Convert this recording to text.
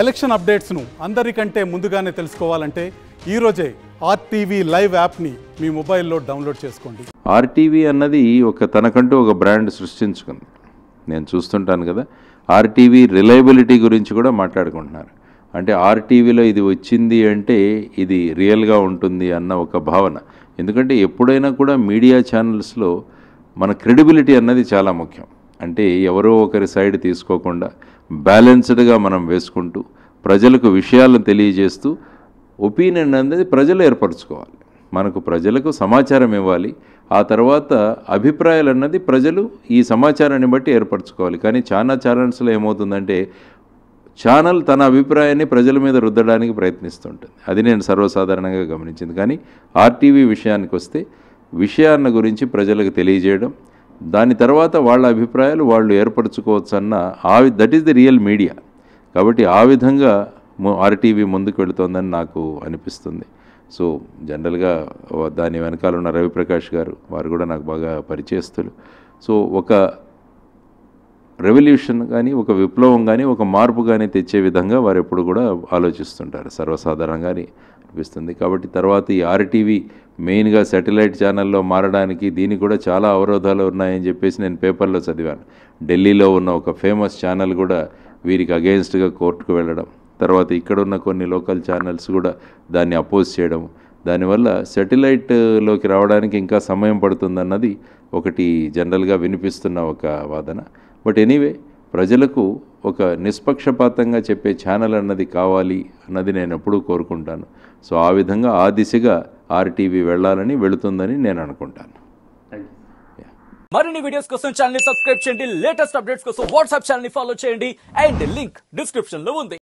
election అప్డేట్స్ను అందరికంటే ముందుగానే తెలుసుకోవాలంటే ఈరోజే ఆర్టీవీ లైవ్ యాప్ని మీ మొబైల్లో డౌన్లోడ్ చేసుకోండి ఆర్టీవీ అన్నది ఒక తనకంటూ ఒక బ్రాండ్ సృష్టించుకుంది నేను చూస్తుంటాను కదా ఆర్టీవీ రిలయబిలిటీ గురించి కూడా మాట్లాడుకుంటున్నారు అంటే ఆర్టీవీలో ఇది వచ్చింది అంటే ఇది రియల్గా ఉంటుంది అన్న ఒక భావన ఎందుకంటే ఎప్పుడైనా కూడా మీడియా ఛానల్స్లో మన క్రెడిబిలిటీ అన్నది చాలా ముఖ్యం అంటే ఎవరో ఒకరి సైడ్ తీసుకోకుండా బ్యాలెన్స్డ్గా మనం వేసుకుంటూ ప్రజలకు విషయాలను తెలియజేస్తూ ఒపీనియన్ అనేది ప్రజలు ఏర్పరచుకోవాలి మనకు ప్రజలకు సమాచారం ఇవ్వాలి ఆ తర్వాత అభిప్రాయాలు అన్నది ప్రజలు ఈ సమాచారాన్ని బట్టి ఏర్పరచుకోవాలి కానీ చాలా ఛానల్స్లో ఏమవుతుందంటే ఛానల్ తన అభిప్రాయాన్ని ప్రజల మీద రుద్దడానికి ప్రయత్నిస్తుంటుంది అది నేను సర్వసాధారణంగా గమనించింది కానీ ఆర్టీవీ విషయానికి వస్తే విషయాన్ని గురించి ప్రజలకు తెలియజేయడం దాని తర్వాత వాళ్ళ అభిప్రాయాలు వాళ్ళు ఏర్పరచుకోవచ్చు అన్న ఆవి that is the real media కాబట్టి ఆ విధంగా ఆర్టీవీ ముందుకు వెళుతోందని నాకు అనిపిస్తుంది సో జనరల్గా దాని వెనకాల ఉన్న రవిప్రకాష్ గారు వారు కూడా నాకు బాగా పరిచయస్తులు సో ఒక రెవల్యూషన్ కానీ ఒక విప్లవం కానీ ఒక మార్పు కానీ తెచ్చే విధంగా వారు ఎప్పుడు కూడా ఆలోచిస్తుంటారు సర్వసాధారణంగా అనిపిస్తుంది కాబట్టి తర్వాత ఈ ఆర్టీవీ మెయిన్గా శాటిలైట్ ఛానల్లో మారడానికి దీనికి కూడా చాలా అవరోధాలు ఉన్నాయని చెప్పేసి నేను పేపర్లో చదివాను ఢిల్లీలో ఉన్న ఒక ఫేమస్ ఛానల్ కూడా వీరికి అగెయిన్స్ట్గా కోర్టుకు వెళ్ళడం తర్వాత ఇక్కడ ఉన్న కొన్ని లోకల్ ఛానల్స్ కూడా దాన్ని అపోజ్ చేయడం దానివల్ల సెటిలైట్లోకి రావడానికి ఇంకా సమయం పడుతుందన్నది ఒకటి జనరల్గా వినిపిస్తున్న ఒక వాదన బట్ ఎనీవే ప్రజలకు ఒక నిష్పక్షపాతంగా చెప్పే ఛానల్ అన్నది కావాలి అన్నది నేను ఎప్పుడూ కోరుకుంటాను సో ఆ విధంగా ఆ దిశగా ఆర్టీవీ వెళ్ళాలని వెళుతుందని నేను అనుకుంటాను మరిన్ని వీడియోస్ కోసం ఛానల్ సబ్స్క్రైబ్ చేయండి లేటెస్ట్ అప్డేట్స్ కోసం వాట్సాప్ ఛానల్ ఫాలో చేయండి అండ్ లింక్ డిస్క్రిప్షన్ లో ఉంది